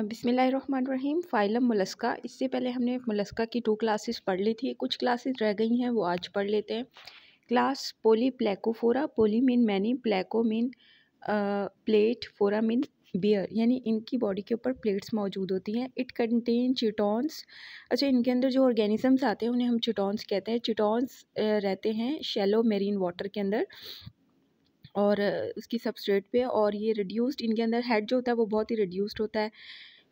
बिसमीम फ़ाइलम मुलस्का इससे पहले हमने मुलस्का की टू क्लासेस पढ़ ली थी कुछ क्लासेस रह गई हैं वो आज पढ़ लेते हैं class Polyplacophora poly mean many placo mean plate phora mean bear यानी इनकी बॉडी के ऊपर प्लेट्स मौजूद होती हैं इट कंटेन चिटॉन्स अच्छा इनके अंदर जो ऑर्गेनिजम्स आते हैं उन्हें हम चिटॉन्स कहते हैं चिटॉन्स रहते हैं शेलो मेरीन वाटर के अंदर और उसकी सबस्ट्रेट पे और ये रिड्यूस्ड इनके अंदर हेड जो होता है वो बहुत ही रिड्यूस्ड होता है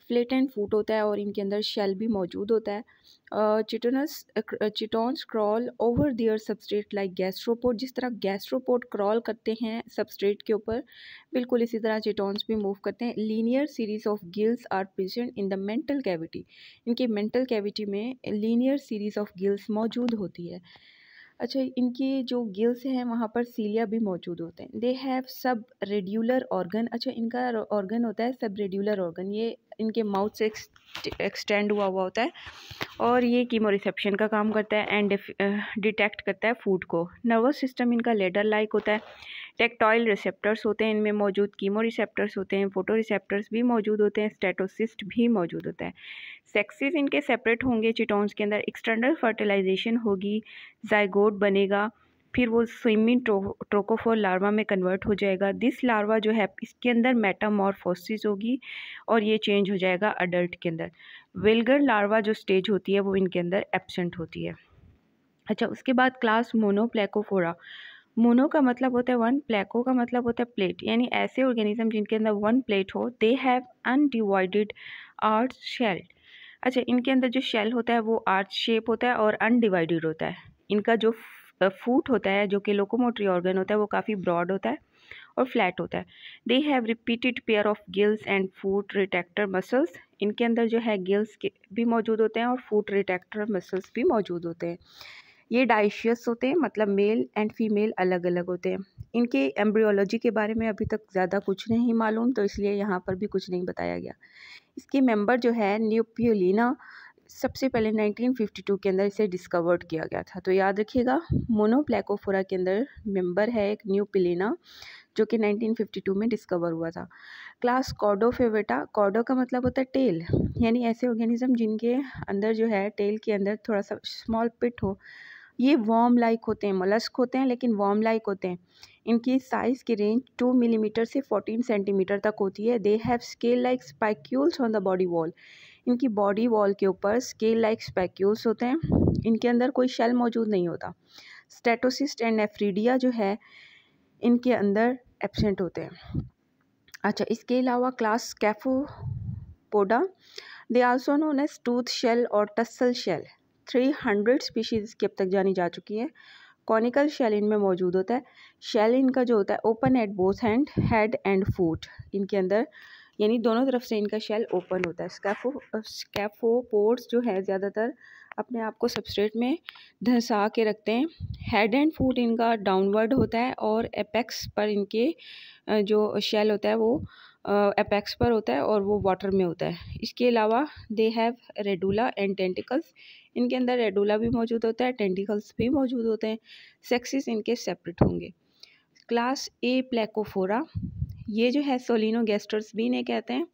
फ्लेट एंड फूट होता है और इनके अंदर शेल भी मौजूद होता है chitons chitons crawl over their substrate like gastropod जिस तरह गैस्ट्रोपोड क्रॉल करते हैं सबस्ट्रेट के ऊपर बिल्कुल इसी तरह चिटोन्स भी मूव करते हैं linear series of gills are present in the mantle cavity इनकी मेंटल कैविटी में लीनियर सीरीज ऑफ गिल्स मौजूद होती है अच्छा इनकी जो गिल्स हैं वहाँ पर सीलिया भी मौजूद होते हैं दे हैव सब रेड्यूलर ऑर्गन अच्छा इनका ऑर्गन होता है सब रेड्यूलर ऑर्गन ये इनके माउथ से एक्सटेंड हुआ हुआ होता है और ये कीमो रिसेप्शन का काम करता है एंड डिटेक्ट करता है फूड को नर्वस सिस्टम इनका लेडर लाइक होता है टेक्टॉइल रिसेप्टर्स होते हैं इनमें मौजूद कीमो रिसेप्टर्स होते हैं फोटो रिसेप्टर्स भी मौजूद होते हैं स्टेटोसिस्ट भी मौजूद होता है सेक्सेस इनके सेपरेट होंगे चिटोन्स के अंदर एक्सटर्नल फर्टिलाइजेशन होगी जयगोड बनेगा फिर वो स्विमिंग ट्रो, ट्रोकोफोर लार्वा में कन्वर्ट हो जाएगा दिस लार्वा जो है इसके अंदर मेटामॉर्फोसिस होगी और ये चेंज हो जाएगा अडल्ट के अंदर वेलगर लार्वा जो स्टेज होती है वो इनके अंदर एबसेंट होती है अच्छा उसके बाद क्लास मोनोप्लेकोफोरा मोनो का मतलब होता है वन प्लेको का मतलब होता है प्लेट यानी ऐसे ऑर्गेनिज्म जिनके अंदर वन प्लेट हो they have undivided art shell अच्छा इनके अंदर जो शेल होता है वो आर्ट शेप होता है और अनडिवाइडेड होता है इनका जो फूट होता है जो कि लोकोमोटरी ऑर्गन होता है वो काफ़ी ब्रॉड होता है और फ्लैट होता है they have repeated pair of gills and foot retractor muscles इनके अंदर जो है गिल्स के भी मौजूद होते हैं और फूट रिटेक्टर मसल्स भी मौजूद होते हैं ये डाइशियस होते हैं मतलब मेल एंड फीमेल अलग अलग होते हैं इनके एम्ब्रियोलॉजी के बारे में अभी तक ज़्यादा कुछ नहीं मालूम तो इसलिए यहाँ पर भी कुछ नहीं बताया गया इसके मेंबर जो है न्यूपियोलिना सबसे पहले 1952 के अंदर इसे डिस्कवर्ड किया गया था तो याद रखिएगा मोनोप्लेकोफोरा के अंदर मेंबर है एक न्यू जो कि 1952 में डिस्कवर हुआ था क्लास कॉडोफेवेटा कॉडो का मतलब होता है टेल यानी ऐसे ऑर्गेनिज्म जिनके अंदर जो है टेल के अंदर थोड़ा सा स्मॉल पिट हो ये वॉम लाइक होते हैं मलस्क होते हैं लेकिन वॉम लाइक होते हैं इनकी साइज़ की रेंज टू मिलीमीटर से फोर्टीन सेंटीमीटर तक होती है they have scale like spicules on the body wall इनकी बॉडी वॉल के ऊपर स्केल लाइक स्पैक्यूल्स होते हैं इनके अंदर कोई शेल मौजूद नहीं होता स्टेटोसिस्ट एंड एफ्रीडिया जो है इनके अंदर एबसेंट होते हैं अच्छा इसके अलावा class Scaphopoda they also known as tooth shell और tusk shell three hundred species की अब तक जानी जा चुकी है कॉनिकल शेल इनमें मौजूद होता है शेल इनका जो होता है open at both hand head and foot इनके अंदर यानी दोनों तरफ से इनका शेल ओपन होता है स्कैफो स्कैफोपोर्ट्स जो है ज़्यादातर अपने आप को सबस्ट्रेट में धंसा के रखते हैं हेड एंड फूट इनका डाउनवर्ड होता है और एपेक्स पर इनके जो शेल होता है वो एपेक्स पर होता है और वो वाटर में होता है इसके अलावा they have radula and tentacles इनके अंदर रेडोला भी मौजूद होता है टेंटिकल्स भी मौजूद होते हैं सेक्सिस इनके सेपरेट होंगे क्लास ए प्लेकोफोरा ये जो है सोलिनो गैस्टर्स भी इन्हें कहते हैं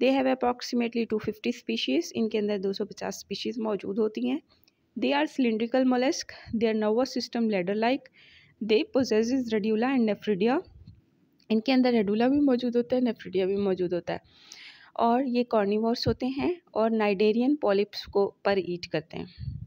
they have approximately two fifty species इनके अंदर दो सौ पचास स्पीशीज़ मौजूद होती हैं they are cylindrical mollusc are nervous system ladder like they possess radula and nephridia इनके अंदर रेडूला भी मौजूद होता है नेफ्रीडिया भी मौजूद होता है और ये कॉर्निवोर्स होते हैं और नाइडेरियन पॉलिप्स को पर ईट करते हैं